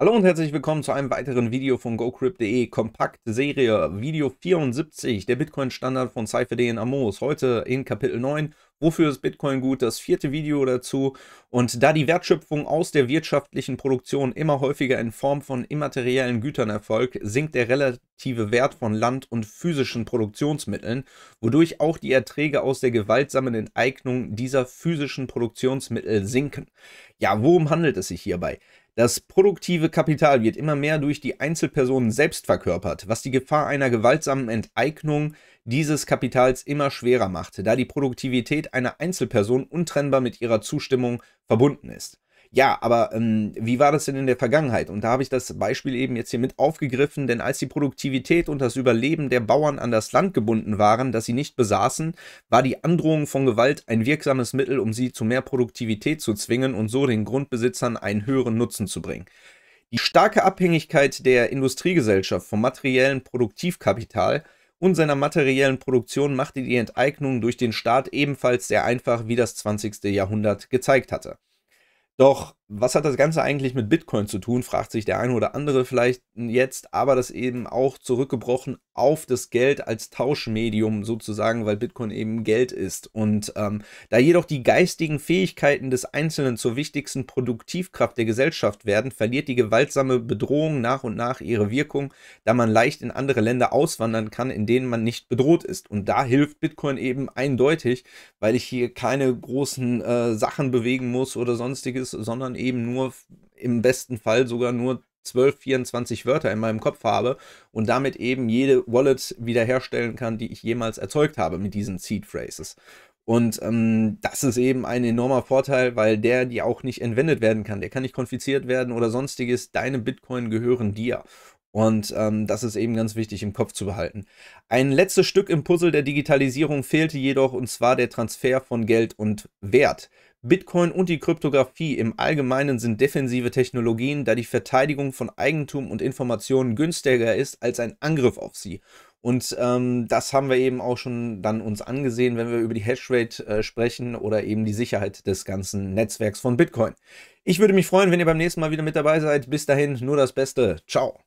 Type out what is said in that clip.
Hallo und herzlich willkommen zu einem weiteren Video von GoCrypt.de, kompakt Serie, Video 74, der Bitcoin-Standard von CypherD in Amos, heute in Kapitel 9 Wofür ist Bitcoin gut? Das vierte Video dazu. Und da die Wertschöpfung aus der wirtschaftlichen Produktion immer häufiger in Form von immateriellen Gütern erfolgt, sinkt der relative Wert von Land und physischen Produktionsmitteln, wodurch auch die Erträge aus der gewaltsamen Enteignung dieser physischen Produktionsmittel sinken. Ja, worum handelt es sich hierbei? Das produktive Kapital wird immer mehr durch die Einzelpersonen selbst verkörpert, was die Gefahr einer gewaltsamen Enteignung dieses Kapitals immer schwerer macht, da die Produktivität Identität einer Einzelperson untrennbar mit ihrer Zustimmung verbunden ist. Ja, aber ähm, wie war das denn in der Vergangenheit? Und da habe ich das Beispiel eben jetzt hier mit aufgegriffen, denn als die Produktivität und das Überleben der Bauern an das Land gebunden waren, das sie nicht besaßen, war die Androhung von Gewalt ein wirksames Mittel, um sie zu mehr Produktivität zu zwingen und so den Grundbesitzern einen höheren Nutzen zu bringen. Die starke Abhängigkeit der Industriegesellschaft vom materiellen Produktivkapital und seiner materiellen Produktion machte die Enteignung durch den Staat ebenfalls sehr einfach, wie das 20. Jahrhundert gezeigt hatte. Doch was hat das Ganze eigentlich mit Bitcoin zu tun, fragt sich der eine oder andere vielleicht jetzt, aber das eben auch zurückgebrochen auf das Geld als Tauschmedium sozusagen, weil Bitcoin eben Geld ist. Und ähm, da jedoch die geistigen Fähigkeiten des Einzelnen zur wichtigsten Produktivkraft der Gesellschaft werden, verliert die gewaltsame Bedrohung nach und nach ihre Wirkung, da man leicht in andere Länder auswandern kann, in denen man nicht bedroht ist. Und da hilft Bitcoin eben eindeutig, weil ich hier keine großen äh, Sachen bewegen muss oder sonstiges, sondern eben nur im besten Fall sogar nur 12, 24 Wörter in meinem Kopf habe und damit eben jede Wallet wiederherstellen kann, die ich jemals erzeugt habe mit diesen Seed Phrases. Und ähm, das ist eben ein enormer Vorteil, weil der die auch nicht entwendet werden kann. Der kann nicht konfiziert werden oder sonstiges. Deine Bitcoin gehören dir. Und ähm, das ist eben ganz wichtig im Kopf zu behalten. Ein letztes Stück im Puzzle der Digitalisierung fehlte jedoch, und zwar der Transfer von Geld und Wert. Bitcoin und die Kryptographie im Allgemeinen sind defensive Technologien, da die Verteidigung von Eigentum und Informationen günstiger ist als ein Angriff auf sie. Und ähm, das haben wir eben auch schon dann uns angesehen, wenn wir über die Hashrate äh, sprechen oder eben die Sicherheit des ganzen Netzwerks von Bitcoin. Ich würde mich freuen, wenn ihr beim nächsten Mal wieder mit dabei seid. Bis dahin, nur das Beste. Ciao.